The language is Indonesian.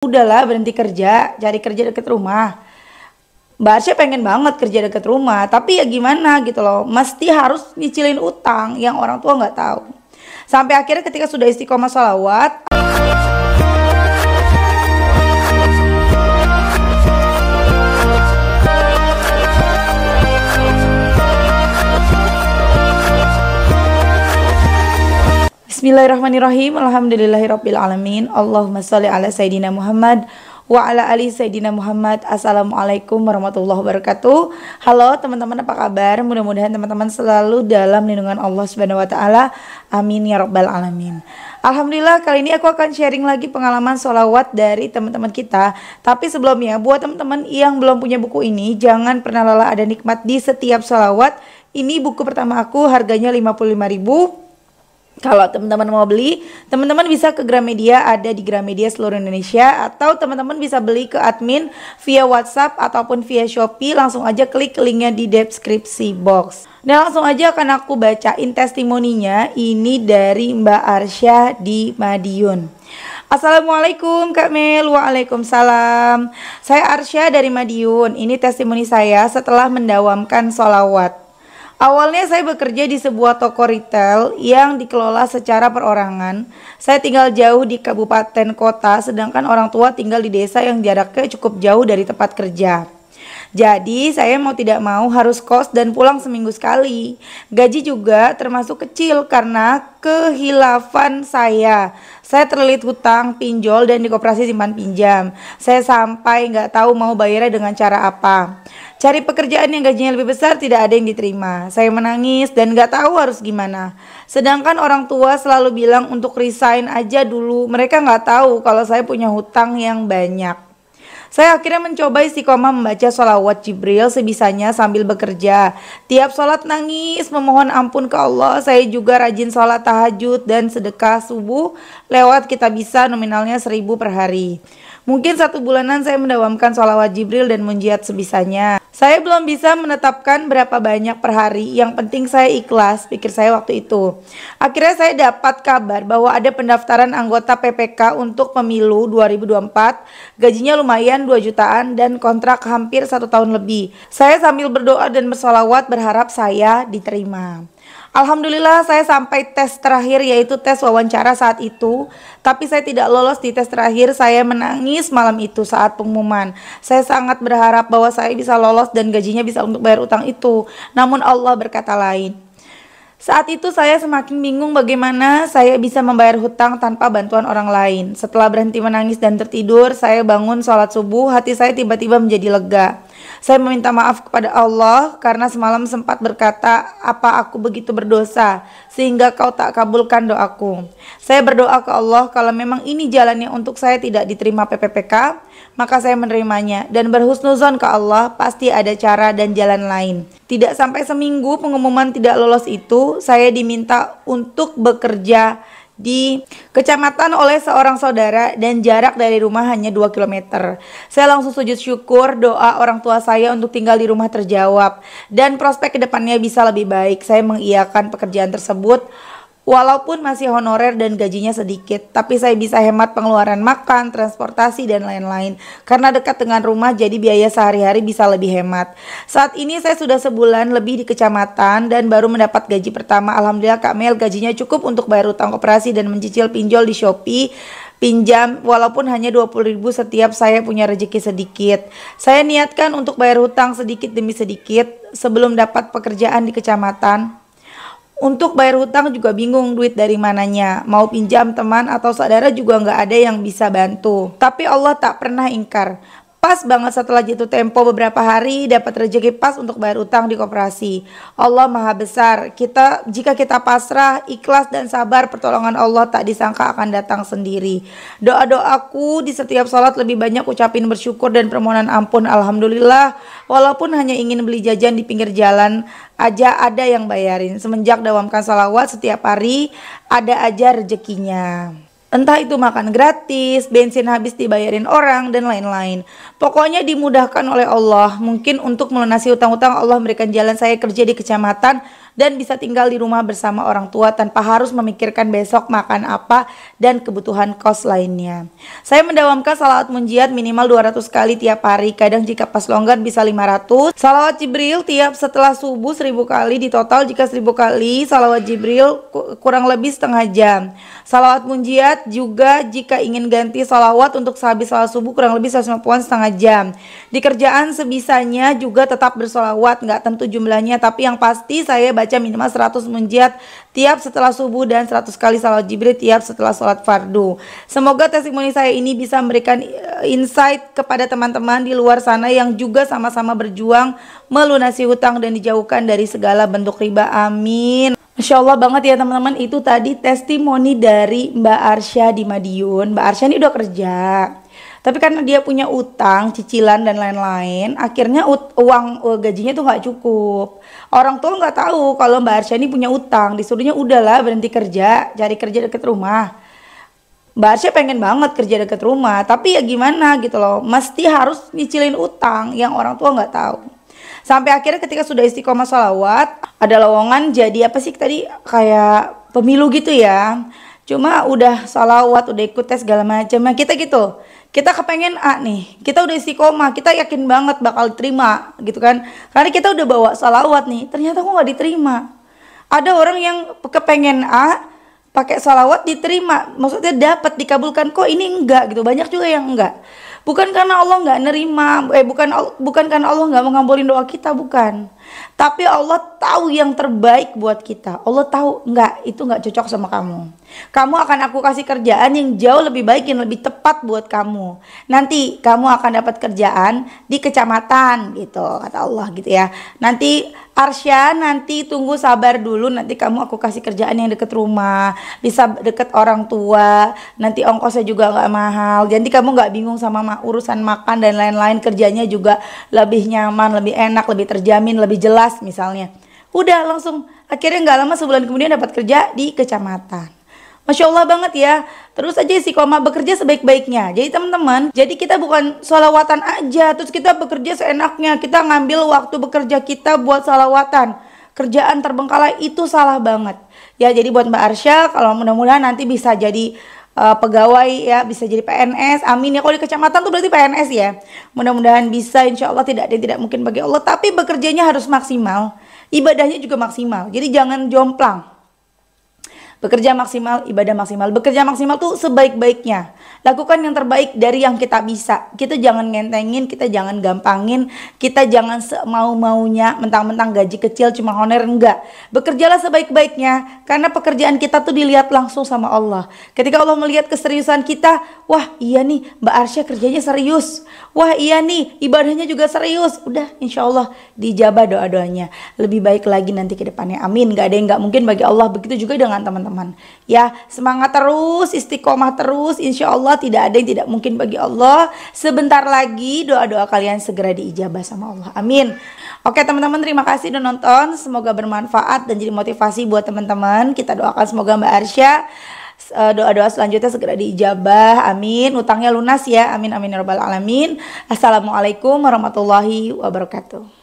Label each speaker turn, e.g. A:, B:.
A: udahlah berhenti kerja cari kerja deket rumah Mbak Arsya pengen banget kerja deket rumah tapi ya gimana gitu loh mesti harus nyicilin utang yang orang tua nggak tahu sampai akhirnya ketika sudah istiqomah salawat Bismillahirrahmanirrahim. Alhamdulillahirrabbilalamin. Allahumma salli ala Sayyidina Muhammad wa ala ali Sayyidina Muhammad. Assalamualaikum warahmatullahi wabarakatuh. Halo teman-teman apa kabar? Mudah-mudahan teman-teman selalu dalam lindungan Allah Subhanahu wa taala. Amin ya rabbal alamin. Alhamdulillah kali ini aku akan sharing lagi pengalaman sholawat dari teman-teman kita Tapi sebelumnya buat teman-teman yang belum punya buku ini Jangan pernah lelah ada nikmat di setiap sholawat Ini buku pertama aku harganya 55000 kalau teman-teman mau beli, teman-teman bisa ke Gramedia, ada di Gramedia seluruh Indonesia atau teman-teman bisa beli ke admin via WhatsApp ataupun via Shopee, langsung aja klik linknya di deskripsi box. Nah langsung aja akan aku bacain testimoninya ini dari Mbak Arsya di Madiun. Assalamualaikum Kak Mel Waalaikumsalam Saya Arsya dari Madiun Ini testimoni saya setelah mendawamkan solawat Awalnya saya bekerja di sebuah toko retail yang dikelola secara perorangan. Saya tinggal jauh di kabupaten kota, sedangkan orang tua tinggal di desa yang jaraknya cukup jauh dari tempat kerja. Jadi saya mau tidak mau harus kos dan pulang seminggu sekali. Gaji juga termasuk kecil karena kehilafan saya. Saya terlilit hutang, pinjol, dan di simpan pinjam. Saya sampai nggak tahu mau bayarnya dengan cara apa. Cari pekerjaan yang gajinya lebih besar tidak ada yang diterima. Saya menangis dan nggak tahu harus gimana. Sedangkan orang tua selalu bilang untuk resign aja dulu. Mereka nggak tahu kalau saya punya hutang yang banyak. Saya akhirnya mencoba istiqomah membaca sholawat Jibril sebisanya sambil bekerja. Tiap sholat nangis memohon ampun ke Allah. Saya juga rajin sholat tahajud dan sedekah subuh lewat kita bisa nominalnya seribu per hari. Mungkin satu bulanan saya mendawamkan sholawat Jibril dan menjiat sebisanya. Saya belum bisa menetapkan berapa banyak per hari, yang penting saya ikhlas, pikir saya waktu itu. Akhirnya saya dapat kabar bahwa ada pendaftaran anggota PPK untuk pemilu 2024, gajinya lumayan 2 jutaan dan kontrak hampir satu tahun lebih. Saya sambil berdoa dan bersolawat berharap saya diterima. Alhamdulillah saya sampai tes terakhir yaitu tes wawancara saat itu Tapi saya tidak lolos di tes terakhir saya menangis malam itu saat pengumuman Saya sangat berharap bahwa saya bisa lolos dan gajinya bisa untuk bayar utang itu Namun Allah berkata lain saat itu saya semakin bingung bagaimana saya bisa membayar hutang tanpa bantuan orang lain. Setelah berhenti menangis dan tertidur, saya bangun sholat subuh, hati saya tiba-tiba menjadi lega. Saya meminta maaf kepada Allah karena semalam sempat berkata, "Apa aku begitu berdosa sehingga kau tak kabulkan doaku?" Saya berdoa ke Allah kalau memang ini jalannya untuk saya tidak diterima PPPK, maka saya menerimanya dan berhusnuzon ke Allah, pasti ada cara dan jalan lain. Tidak sampai seminggu pengumuman tidak lolos itu, saya diminta untuk bekerja di kecamatan oleh seorang saudara dan jarak dari rumah hanya 2 km. Saya langsung sujud syukur doa orang tua saya untuk tinggal di rumah terjawab dan prospek kedepannya bisa lebih baik. Saya mengiakan pekerjaan tersebut Walaupun masih honorer dan gajinya sedikit, tapi saya bisa hemat pengeluaran makan, transportasi, dan lain-lain. Karena dekat dengan rumah, jadi biaya sehari-hari bisa lebih hemat. Saat ini saya sudah sebulan lebih di kecamatan dan baru mendapat gaji pertama. Alhamdulillah Kak Mel gajinya cukup untuk bayar utang operasi dan mencicil pinjol di Shopee pinjam walaupun hanya 20 ribu setiap saya punya rezeki sedikit. Saya niatkan untuk bayar hutang sedikit demi sedikit sebelum dapat pekerjaan di kecamatan. Untuk bayar hutang juga bingung duit dari mananya. Mau pinjam teman atau saudara juga nggak ada yang bisa bantu. Tapi Allah tak pernah ingkar. Pas banget setelah jatuh tempo beberapa hari dapat rezeki pas untuk bayar utang di koperasi. Allah Maha Besar. Kita jika kita pasrah, ikhlas dan sabar pertolongan Allah tak disangka akan datang sendiri. Doa-doaku di setiap sholat lebih banyak ucapin bersyukur dan permohonan ampun alhamdulillah. Walaupun hanya ingin beli jajan di pinggir jalan aja ada yang bayarin. Semenjak dawamkan salawat setiap hari ada aja rezekinya. Entah itu makan gratis, bensin habis dibayarin orang, dan lain-lain. Pokoknya dimudahkan oleh Allah. Mungkin untuk melunasi utang-utang Allah memberikan jalan saya kerja di kecamatan dan bisa tinggal di rumah bersama orang tua tanpa harus memikirkan besok makan apa dan kebutuhan kos lainnya. Saya mendawamkan salawat munjiat minimal 200 kali tiap hari, kadang jika pas longgar bisa 500. Salawat Jibril tiap setelah subuh 1000 kali di total jika 1000 kali salawat Jibril kurang lebih setengah jam. Salawat munjiat juga jika ingin ganti salawat untuk sehabis salat subuh kurang lebih 150 setengah jam. Di kerjaan sebisanya juga tetap bersalawat nggak tentu jumlahnya tapi yang pasti saya baca dibaca minimal 100 munjiat tiap setelah subuh dan 100 kali salat Jibril tiap setelah sholat fardu. Semoga testimoni saya ini bisa memberikan eh, insight kepada teman-teman di luar sana yang juga sama-sama berjuang melunasi hutang dan dijauhkan dari segala bentuk riba. Amin. Masya Allah banget ya teman-teman itu tadi testimoni dari Mbak Arsya di Madiun Mbak Arsya ini udah kerja tapi karena dia punya utang, cicilan dan lain-lain, akhirnya ut uang uh, gajinya tuh nggak cukup. Orang tua nggak tahu kalau Mbak Arsya ini punya utang, disuruhnya udahlah berhenti kerja, cari kerja deket rumah. Mbak Arsya pengen banget kerja deket rumah, tapi ya gimana gitu loh, mesti harus nyicilin utang yang orang tua nggak tahu. Sampai akhirnya ketika sudah istiqomah salawat, ada lowongan jadi apa sih tadi kayak pemilu gitu ya. Cuma udah salawat, udah ikut tes segala macam. kita gitu, kita kepengen A nih, kita udah isi koma, kita yakin banget bakal terima, gitu kan. Karena kita udah bawa salawat nih, ternyata kok nggak diterima. Ada orang yang kepengen A, pakai salawat diterima, maksudnya dapat dikabulkan kok ini enggak gitu. Banyak juga yang enggak. Bukan karena Allah nggak nerima, eh bukan bukan karena Allah nggak mengampuni doa kita, bukan. Tapi Allah tahu yang terbaik buat kita. Allah tahu enggak itu enggak cocok sama kamu. Kamu akan aku kasih kerjaan yang jauh lebih baik yang lebih tepat buat kamu. Nanti kamu akan dapat kerjaan di kecamatan gitu kata Allah gitu ya. Nanti Arsya nanti tunggu sabar dulu nanti kamu aku kasih kerjaan yang deket rumah bisa deket orang tua nanti ongkosnya juga enggak mahal jadi kamu enggak bingung sama urusan makan dan lain-lain kerjanya juga lebih nyaman lebih enak lebih terjamin lebih jelas misalnya. Udah langsung akhirnya nggak lama sebulan kemudian dapat kerja di kecamatan. Masya Allah banget ya. Terus aja si koma bekerja sebaik-baiknya. Jadi teman-teman, jadi kita bukan salawatan aja. Terus kita bekerja seenaknya. Kita ngambil waktu bekerja kita buat salawatan. Kerjaan terbengkalai itu salah banget. Ya jadi buat Mbak Arsya, kalau mudah-mudahan nanti bisa jadi uh, pegawai ya bisa jadi PNS amin ya kalau di kecamatan tuh berarti PNS ya mudah-mudahan bisa insya Allah tidak tidak mungkin bagi Allah tapi bekerjanya harus maksimal ibadahnya juga maksimal jadi jangan jomplang Bekerja maksimal, ibadah maksimal. Bekerja maksimal tuh sebaik-baiknya. Lakukan yang terbaik dari yang kita bisa. Kita jangan ngentengin, kita jangan gampangin, kita jangan mau-maunya mentang-mentang gaji kecil cuma honor enggak. Bekerjalah sebaik-baiknya karena pekerjaan kita tuh dilihat langsung sama Allah. Ketika Allah melihat keseriusan kita, Wah iya nih Mbak Arsya kerjanya serius. Wah iya nih ibadahnya juga serius. Udah insya Allah dijabah doa-doanya. Lebih baik lagi nanti ke depannya. Amin. Gak ada yang gak mungkin bagi Allah. Begitu juga dengan teman-teman. Ya semangat terus, istiqomah terus. Insya Allah tidak ada yang tidak mungkin bagi Allah. Sebentar lagi doa-doa kalian segera diijabah sama Allah. Amin. Oke teman-teman terima kasih udah nonton. Semoga bermanfaat dan jadi motivasi buat teman-teman. Kita doakan semoga Mbak Arsya Eh, doa-doa selanjutnya segera diijabah. Amin. Utangnya lunas ya. Amin amin ya rabbal alamin. Assalamualaikum warahmatullahi wabarakatuh.